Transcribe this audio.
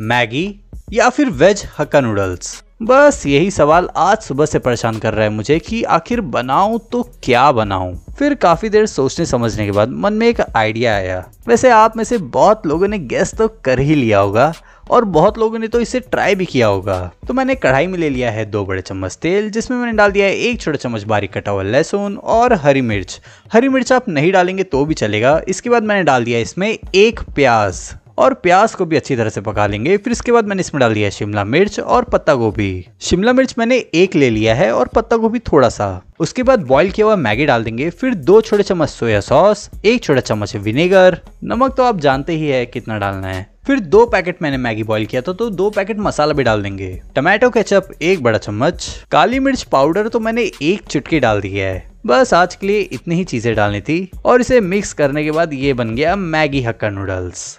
Maggi या फिर veg hakka noodles बस यही सवाल आज सुबह से परेशान कर रहा है मुझे कि आखिर बनाऊं तो क्या बनाऊं फिर काफी देर सोचने समझने के बाद मन में एक आइडिया आया वैसे आप में से बहुत लोगों ने गैस तो कर ही लिया होगा और बहुत लोगों ने तो इसे ट्राई भी किया होगा तो मैंने कढ़ाई में ले लिया है दो बड़े चम्मच तेल जिसमें मैंने डाल दिया है एक छोटा चम्मच बारीक कटा हुआ लहसुन और हरी मिर्च हरी मिर्च आप नहीं डालेंगे तो भी चलेगा इसके बाद मैंने डाल दिया इसमें एक प्याज और प्याज को भी अच्छी तरह से पका लेंगे फिर इसके बाद मैंने इसमें डाल दिया शिमला मिर्च और पत्ता गोभी शिमला मिर्च मैंने एक ले लिया है और पत्ता गोभी थोड़ा सा उसके बाद बॉईल किया हुआ मैगी डाल देंगे फिर दो छोटे चम्मच सोया सॉस एक छोटा चम्मच विनेगर नमक तो आप जानते ही है कितना डालना है फिर दो पैकेट मैंने मैगी बॉईल किया था तो दो पैकेट मसाला भी डाल देंगे टमाटो केचप एक बड़ा चम्मच काली मिर्च पाउडर तो मैंने एक चुटकी डाल दी है बस आज के लिए इतनी ही चीजें डालनी थी और इसे मिक्स करने के बाद ये बन गया मैगी हक्का नूडल्स